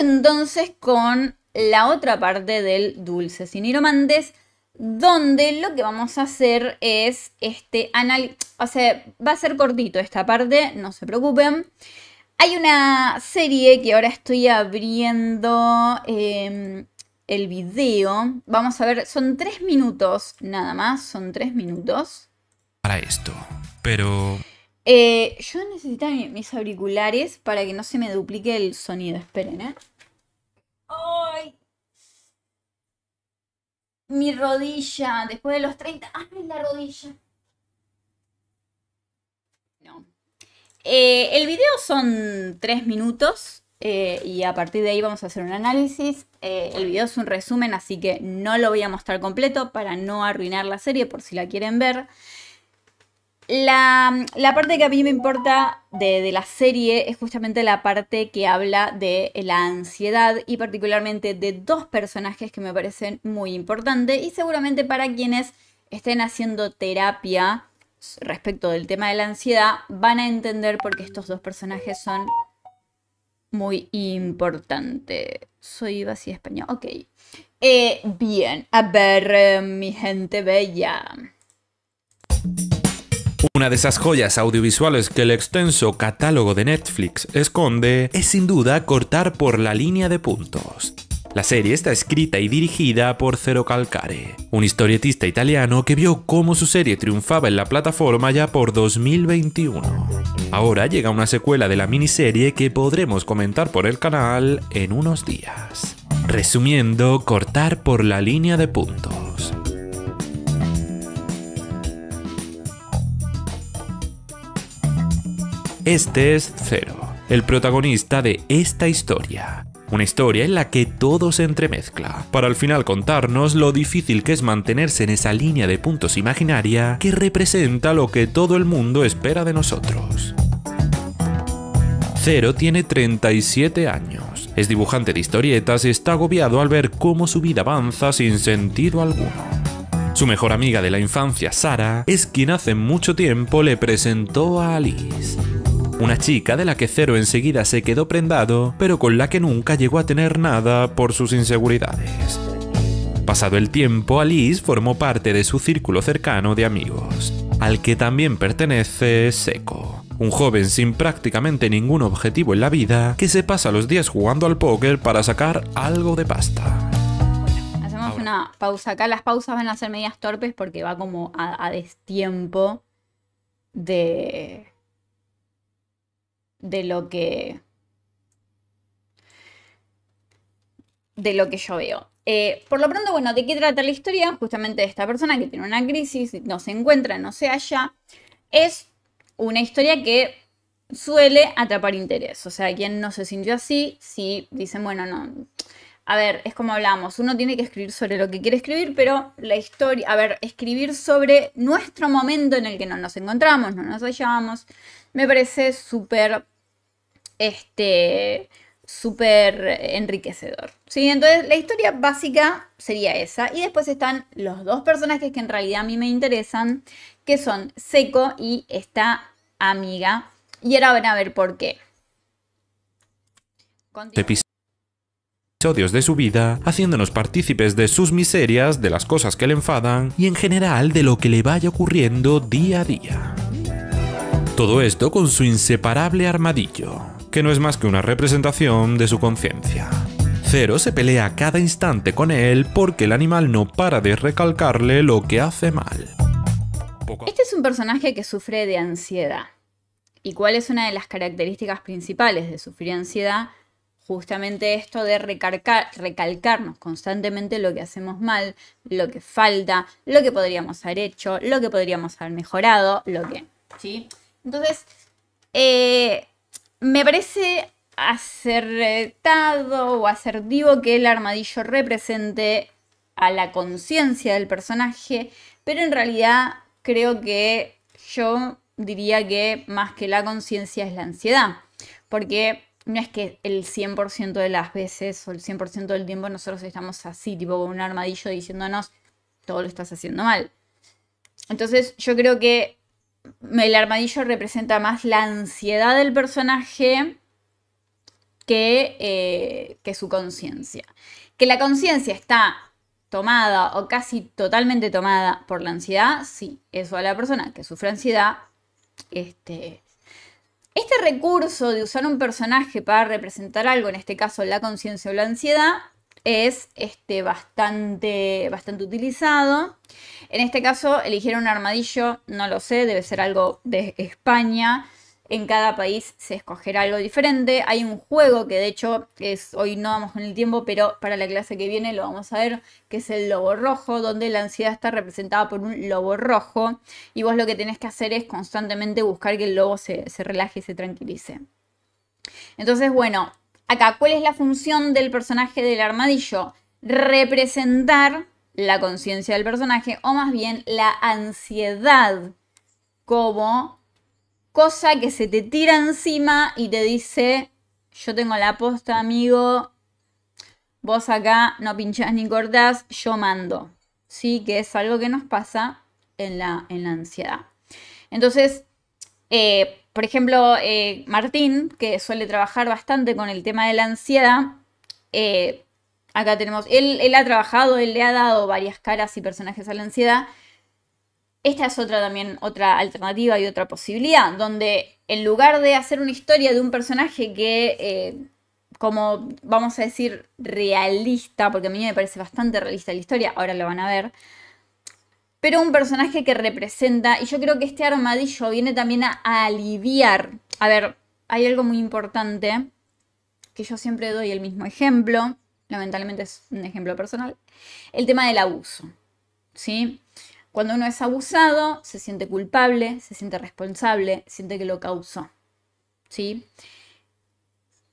entonces con la otra parte del dulce sin iromantes donde lo que vamos a hacer es este análisis, o sea, va a ser cortito esta parte, no se preocupen. Hay una serie que ahora estoy abriendo em, el video, vamos a ver, son tres minutos nada más, son tres minutos. Para esto, pero... Eh, yo necesito mis auriculares para que no se me duplique el sonido. Esperen, ¿eh? ¡Ay! Mi rodilla, después de los 30. ¡Ay, la rodilla! No. Eh, el video son 3 minutos. Eh, y a partir de ahí vamos a hacer un análisis. el video es un resumen, así que no lo voy a mostrar completo para no arruinar la serie por si la quieren ver. La, parte que a mí me importa de, la serie es justamente la parte que habla de la ansiedad y particularmente de dos personajes que me parecen muy importantes y seguramente para quienes estén haciendo terapia respecto del tema de la ansiedad van a entender por qué estos dos personajes son muy importantes. Soy vacía español, ok. Eh, bien, a ver, eh, mi gente bella. Una de esas joyas audiovisuales que el extenso catálogo de Netflix esconde es sin duda cortar por la línea de puntos. La serie está escrita y dirigida por Cero Calcare, un historietista italiano que vio cómo su serie triunfaba en la plataforma ya por 2021. Ahora llega una secuela de la miniserie que podremos comentar por el canal en unos días. Resumiendo, cortar por la línea de puntos. Este es Cero, el protagonista de esta historia. Una historia en la que todo se entremezcla, para al final contarnos lo difícil que es mantenerse en esa línea de puntos imaginaria que representa lo que todo el mundo espera de nosotros. Cero tiene 37 años, es dibujante de historietas y está agobiado al ver cómo su vida avanza sin sentido alguno. Su mejor amiga de la infancia, Sara, es quien hace mucho tiempo le presentó a Alice una chica de la que Cero enseguida se quedó prendado, pero con la que nunca llegó a tener nada por sus inseguridades. Pasado el tiempo, Alice formó parte de su círculo cercano de amigos, al que también pertenece Seco, un joven sin prácticamente ningún objetivo en la vida que se pasa los días jugando al póker para sacar algo de pasta. Hacemos una pausa acá, las pausas van a ser medias torpes porque va como a destiempo de, de lo que de lo que yo veo. Eh, por lo pronto, bueno, ¿de qué trata la historia? Justamente de esta persona que tiene una crisis, no se encuentra, no se halla. Es una historia que suele atrapar interés. O sea, quien no se sintió así, si dicen, bueno, no. A ver, es como hablamos, uno tiene que escribir sobre lo que quiere escribir, pero la historia, a ver, escribir sobre nuestro momento en el que no nos encontramos, no nos hallamos, me parece súper, este, súper enriquecedor. ¿sí? Entonces la historia básica sería esa. Y después están los dos personajes que en realidad a mí me interesan, que son Seco y esta amiga. Y ahora van a ver por qué. episodios de su vida, haciéndonos partícipes de sus miserias, de las cosas que le enfadan y en general de lo que le vaya ocurriendo día a día. Todo esto con su inseparable armadillo, que no es más que una representación de su conciencia. Cero se pelea a cada instante con él porque el animal no para de recalcarle lo que hace mal. Este es un personaje que sufre de ansiedad. ¿Y cuál es una de las características principales de sufrir ansiedad? Justamente esto de recalcarnos constantemente lo que hacemos mal, lo que falta, lo que podríamos haber hecho, lo que podríamos haber mejorado, lo que... ¿sí? Entonces, eh, me parece acertado o asertivo que el armadillo represente a la conciencia del personaje, pero en realidad creo que yo diría que más que la conciencia es la ansiedad, porque no es que el 100% de las veces o el 100% del tiempo nosotros estamos así, tipo con un armadillo diciéndonos, todo lo estás haciendo mal. Entonces yo creo que el armadillo representa más la ansiedad del personaje eh, que, su conciencia. Que la conciencia está tomada o casi totalmente tomada por la ansiedad, sí, eso a la persona que sufre ansiedad, este, este recurso de usar un personaje para representar algo, en este caso la conciencia o la ansiedad, es este, bastante, bastante utilizado. En este caso eligieron un armadillo, no lo sé, debe ser algo de España. En cada país se escogerá algo diferente. Hay un juego que de hecho es, hoy no vamos con el tiempo, pero para la clase que viene lo vamos a ver, que es el lobo rojo, donde la ansiedad está representada por un lobo rojo. Y vos lo que tenés que hacer es constantemente buscar que el lobo se, se relaje y se tranquilice. Entonces, bueno, Acá, ¿cuál es la función del personaje del armadillo? Representar la conciencia del personaje o más bien la ansiedad como cosa que se te tira encima y te dice, yo tengo la posta, amigo, vos acá no pinchás ni cortás, yo mando. Sí, que es algo que nos pasa en la, en la ansiedad. Entonces, eh, por ejemplo, eh, Martín, que suele trabajar bastante con el tema de la ansiedad, eh, acá tenemos, él, ha trabajado, él le ha dado varias caras y personajes a la ansiedad. Esta es otra también, otra alternativa y otra posibilidad, donde en lugar de hacer una historia de un personaje que, como vamos a decir, realista, porque a mí me parece bastante realista la historia, ahora lo van a ver, pero un personaje que representa, y yo creo que este armadillo viene también a, aliviar. A ver, hay algo muy importante, que yo siempre doy el mismo ejemplo, lamentablemente es un ejemplo personal, el tema del abuso. ¿Sí? Cuando uno es abusado, se siente culpable, se siente responsable, siente que lo causó. ¿Sí?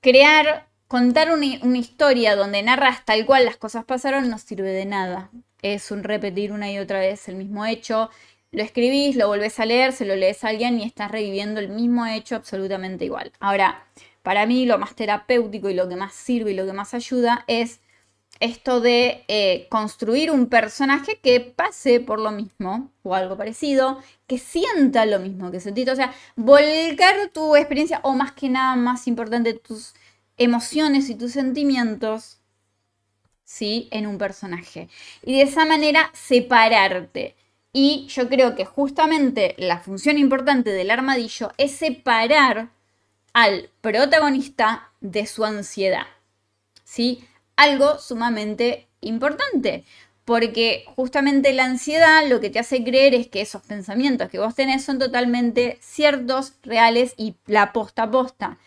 Crear, contar una, historia donde narras tal cual las cosas pasaron no sirve de nada es un repetir una y otra vez el mismo hecho. Lo escribís, lo volvés a leer, se lo lees a alguien y estás reviviendo el mismo hecho absolutamente igual. Ahora, para mí lo más terapéutico y lo que más sirve y lo que más ayuda es esto de eh, construir un personaje que pase por lo mismo o algo parecido, que sienta lo mismo que sentiste. O sea, volcar tu experiencia o más que nada, más importante, tus emociones y tus sentimientos en un personaje. Y de esa manera separarte. Y yo creo que justamente la función importante del armadillo es separar al protagonista de su ansiedad. ¿Sí? Algo sumamente importante. Porque justamente la ansiedad lo que te hace creer es que esos pensamientos que vos tenés son totalmente ciertos, reales y la posta posta.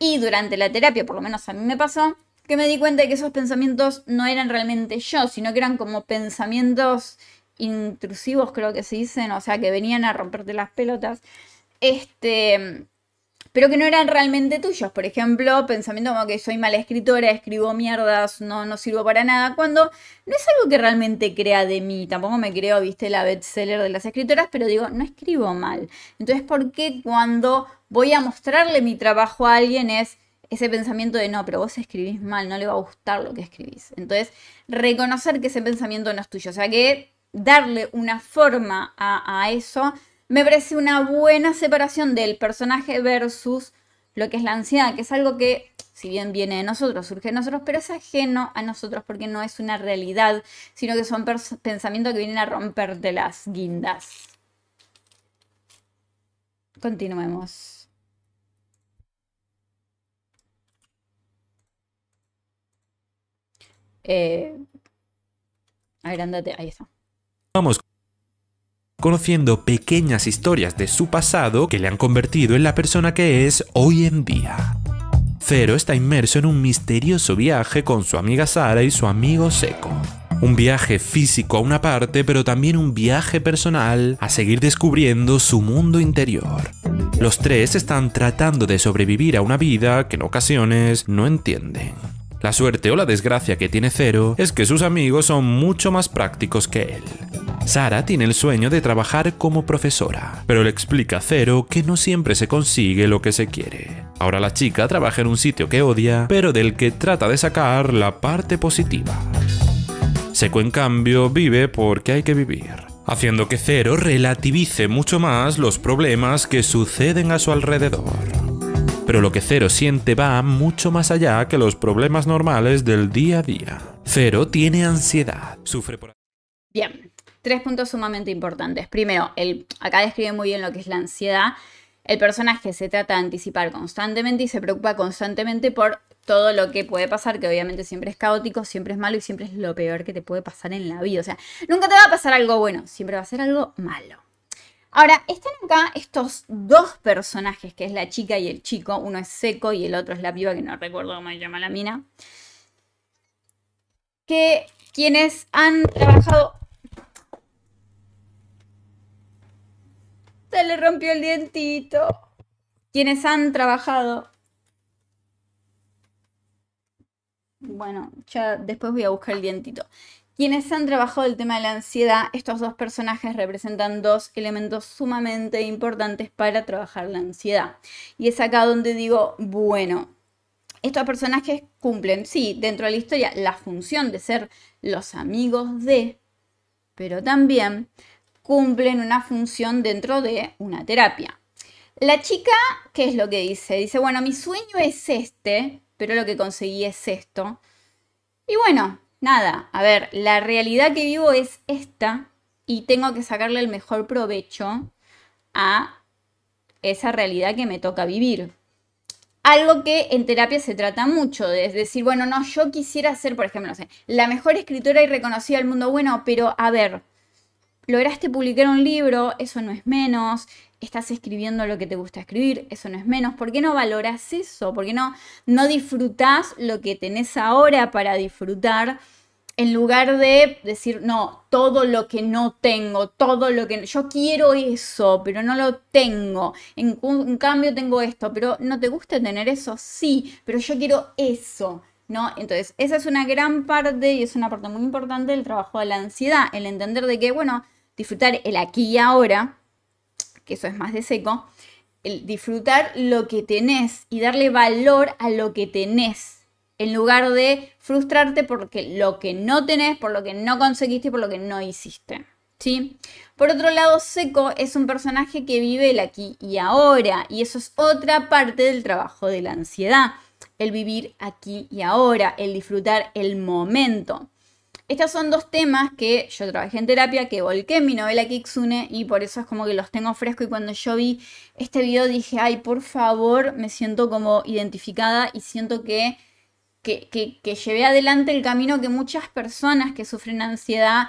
Y durante la terapia, por lo menos a mí me pasó, que me di cuenta de que esos pensamientos no eran realmente yo, sino que eran como pensamientos intrusivos, creo que se dicen, o sea, que venían a romperte las pelotas. Este, pero que no eran realmente tuyos. Por ejemplo, pensamiento como que soy mala escritora, escribo mierdas, no, no sirvo para nada, cuando no es algo que realmente crea de mí. Tampoco me creo, viste, la bestseller de las escritoras, pero digo, no escribo mal. Entonces, ¿por qué cuando voy a mostrarle mi trabajo a alguien es ese pensamiento de no, pero vos escribís mal, no le va a gustar lo que escribís. Entonces, reconocer que ese pensamiento no es tuyo, o sea que darle una forma a, eso me parece una buena separación del personaje versus lo que es la ansiedad, que es algo que, si bien viene de nosotros, surge de nosotros, pero es ajeno a nosotros porque no es una realidad, sino que son pensamientos que vienen a romperte las guindas. Continuemos. Eh, agrandate, ahí está. Vamos conociendo pequeñas historias de su pasado que le han convertido en la persona que es hoy en día. Cero está inmerso en un misterioso viaje con su amiga Sara y su amigo Seco. Un viaje físico a una parte, pero también un viaje personal a seguir descubriendo su mundo interior. Los tres están tratando de sobrevivir a una vida que en ocasiones no entienden. La suerte o la desgracia que tiene Cero es que sus amigos son mucho más prácticos que él. Sara tiene el sueño de trabajar como profesora, pero le explica a Cero que no siempre se consigue lo que se quiere. Ahora la chica trabaja en un sitio que odia, pero del que trata de sacar la parte positiva. Seco en cambio vive porque hay que vivir, haciendo que Cero relativice mucho más los problemas que suceden a su alrededor pero lo que Cero siente va mucho más allá que los problemas normales del día a día. Cero tiene ansiedad, sufre por... Bien, tres puntos sumamente importantes. Primero, el, acá describe muy bien lo que es la ansiedad. El personaje se trata de anticipar constantemente y se preocupa constantemente por todo lo que puede pasar, que obviamente siempre es caótico, siempre es malo y siempre es lo peor que te puede pasar en la vida. O sea, nunca te va a pasar algo bueno, siempre va a ser algo malo. Ahora, están acá estos dos personajes, que es la chica y el chico. Uno es seco y el otro es la piba, que no recuerdo cómo se llama la mina. Que quienes han trabajado... Se le rompió el dientito. Quienes han trabajado... Bueno, ya después voy a buscar el dientito quienes han trabajado el tema de la ansiedad, estos dos personajes representan dos elementos sumamente importantes para trabajar la ansiedad. Y es acá donde digo, bueno, estos personajes cumplen, sí, dentro de la historia, la función de ser los amigos de, pero también cumplen una función dentro de una terapia. La chica, ¿qué es lo que dice? Dice, bueno, mi sueño es este, pero lo que conseguí es esto. Y bueno, nada, a ver, la realidad que vivo es esta y tengo que sacarle el mejor provecho a esa realidad que me toca vivir. Algo que en terapia se trata mucho, es decir, bueno, no, yo quisiera ser, por ejemplo, no sé, la mejor escritora y reconocida del mundo, bueno, pero a ver, lograste publicar un libro, eso no es menos, estás escribiendo lo que te gusta escribir, eso no es menos. ¿Por qué no valoras eso? ¿Por qué no, no disfrutás lo que tenés ahora para disfrutar? En lugar de decir, no, todo lo que no tengo, todo lo que... Yo quiero eso, pero no lo tengo. En, en cambio tengo esto, pero ¿no te gusta tener eso? Sí, pero yo quiero eso. ¿No? Entonces, esa es una gran parte y es una parte muy importante del trabajo de la ansiedad, el entender de que, bueno, disfrutar el aquí y ahora, que eso es más de seco, el disfrutar lo que tenés y darle valor a lo que tenés, en lugar de frustrarte por lo que no tenés, por lo que no conseguiste y por lo que no hiciste. ¿Sí? Por otro lado, Seco es un personaje que vive el aquí y ahora, y eso es otra parte del trabajo de la ansiedad, el vivir aquí y ahora, el disfrutar el momento. Estos son dos temas que yo trabajé en terapia, que volqué en mi novela Kixune y por eso es como que los tengo fresco y cuando yo vi este video dije, ay, por favor, me siento como identificada y siento que, que, que, que llevé adelante el camino que muchas personas que sufren ansiedad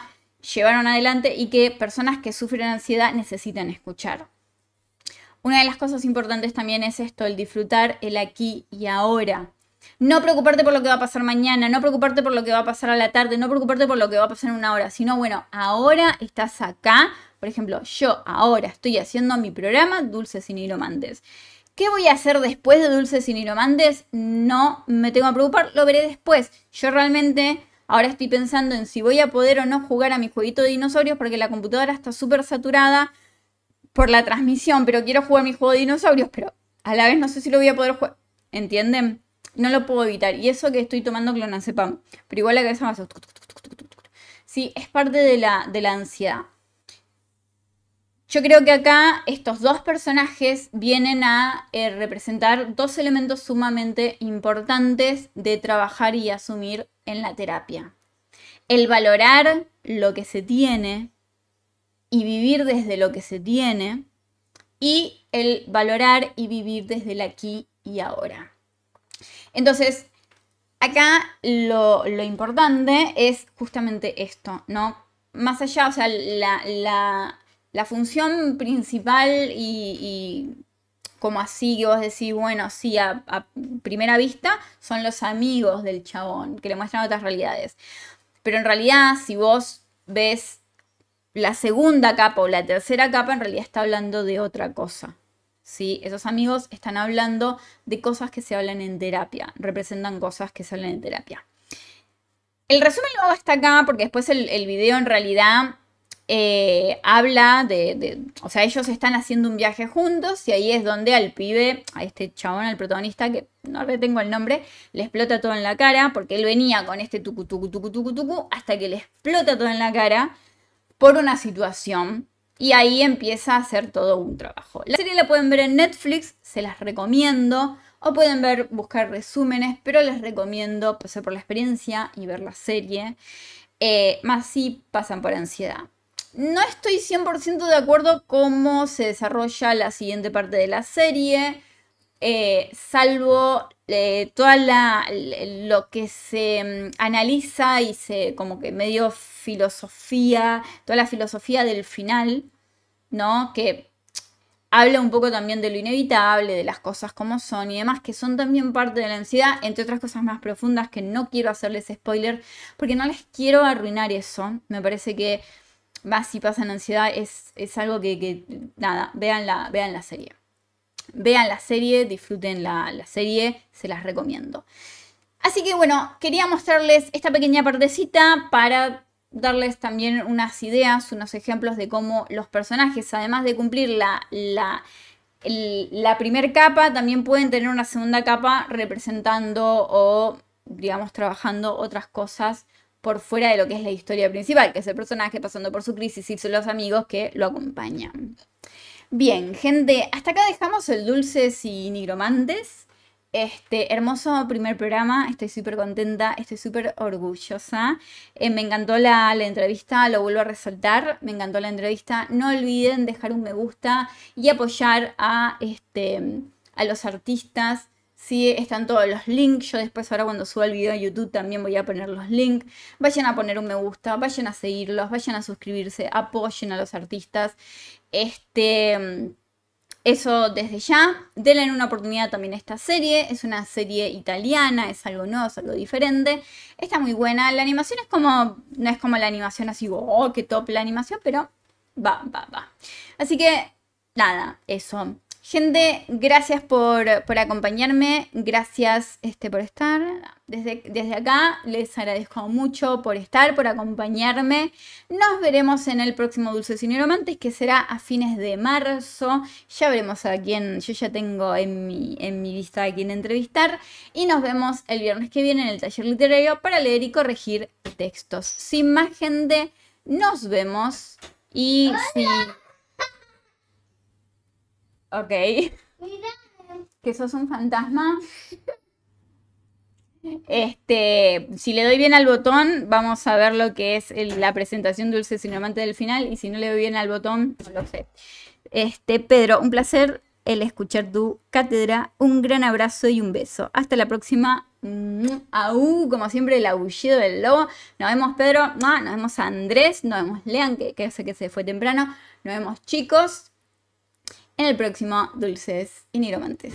llevaron adelante y que personas que sufren ansiedad necesitan escuchar. Una de las cosas importantes también es esto, el disfrutar el aquí y ahora. No preocuparte por lo que va a pasar mañana, no preocuparte por lo que va a pasar a la tarde, no preocuparte por lo que va a pasar en una hora, sino bueno, ahora estás acá. Por ejemplo, yo ahora estoy haciendo mi programa Dulces Sin Niromantes. ¿Qué voy a hacer después de Dulces y Niromantes? No me tengo a preocupar, lo veré después. Yo realmente ahora estoy pensando en si voy a poder o no jugar a mi jueguito de dinosaurios porque la computadora está súper saturada por la transmisión, pero quiero jugar mi juego de dinosaurios, pero a la vez no sé si lo voy a poder jugar. ¿Entienden? no lo puedo evitar. Y eso que estoy tomando clonazepam. Pero igual la cabeza me hace... Sí, es parte de la, ansiedad. Yo creo que acá estos dos personajes vienen a eh, representar dos elementos sumamente importantes de trabajar y asumir en la terapia. El valorar lo que se tiene y vivir desde lo que se tiene y el valorar y vivir desde el aquí y ahora. Entonces, acá lo, importante es justamente esto, ¿no? Más allá, o sea, la, función principal y, como así que vos decís, bueno, sí, a primera vista, son los amigos del chabón, que le muestran otras realidades. Pero en realidad, si vos ves la segunda capa o la tercera capa, en realidad está hablando de otra cosa. Esos amigos están hablando de cosas que se hablan en terapia, representan cosas que se hablan en terapia. El resumen lo está hasta acá porque después el, video en realidad eh, habla de, de, o sea, ellos están haciendo un viaje juntos y ahí es donde al pibe, a este chabón, al protagonista, que no retengo el nombre, le explota todo en la cara porque él venía con este tucu tucu tucu tucu tucu hasta que le explota todo en la cara por una situación y ahí empieza a hacer todo un trabajo. La serie la pueden ver en Netflix, se las recomiendo. O pueden ver, buscar resúmenes, pero les recomiendo pasar por la experiencia y ver la serie. Eh, más si pasan por ansiedad. No estoy 100% de acuerdo cómo se desarrolla la siguiente parte de la serie. Eh, salvo eh, toda la, lo que se mm, analiza y se como que medio filosofía, toda la filosofía del final, ¿no? Que habla un poco también de lo inevitable, de las cosas como son y demás, que son también parte de la ansiedad, entre otras cosas más profundas que no quiero hacerles spoiler, porque no les quiero arruinar eso. Me parece que, va, si pasan ansiedad, es, algo que, que, nada, vean la, vean la serie vean la serie, disfruten la, serie, se las recomiendo. Así que bueno, quería mostrarles esta pequeña partecita para darles también unas ideas, unos ejemplos de cómo los personajes, además de cumplir la, la, la primera capa, también pueden tener una segunda capa representando o, digamos, trabajando otras cosas por fuera de lo que es la historia principal, que es el personaje pasando por su crisis y son los amigos que lo acompañan. Bien, gente, hasta acá dejamos el Dulces y Nigromantes. Este hermoso primer programa, estoy súper contenta, estoy súper orgullosa. Eh, me encantó la, la, entrevista, lo vuelvo a resaltar, me encantó la entrevista. No olviden dejar un me gusta y apoyar a, este, a los artistas. Sí, están todos los links. Yo después ahora cuando suba el video a YouTube también voy a poner los links. Vayan a poner un me gusta, vayan a seguirlos, vayan a suscribirse, apoyen a los artistas. Este, eso desde ya. Denle una oportunidad también a esta serie. Es una serie italiana, es algo nuevo, es algo diferente. Está muy buena. La animación es como, no es como la animación así, oh, qué top la animación, pero va, va, va. Así que, nada, eso. Gente, gracias por, acompañarme, gracias este, por estar. Desde, desde acá les agradezco mucho por estar, por acompañarme. Nos veremos en el próximo Dulce Sin Romantes, que será a fines de marzo. Ya veremos a quién, yo ya tengo en mi, en mi lista a quién entrevistar. Y nos vemos el viernes que viene en el taller literario para leer y corregir textos. Sin más gente, nos vemos. Y sí. Ok. Que sos un fantasma. Este, si le doy bien al botón, vamos a ver lo que es la presentación dulce sin amante del final. Y si no le doy bien al botón, no lo sé. Este, Pedro, un placer el escuchar tu cátedra. Un gran abrazo y un beso. Hasta la próxima. Mm, au, como siempre, el aullido del lobo. Nos vemos, Pedro. Nos vemos, Andrés. Nos vemos, Lean, que, que sé que se fue temprano. Nos vemos, chicos en el próximo Dulces y romantes.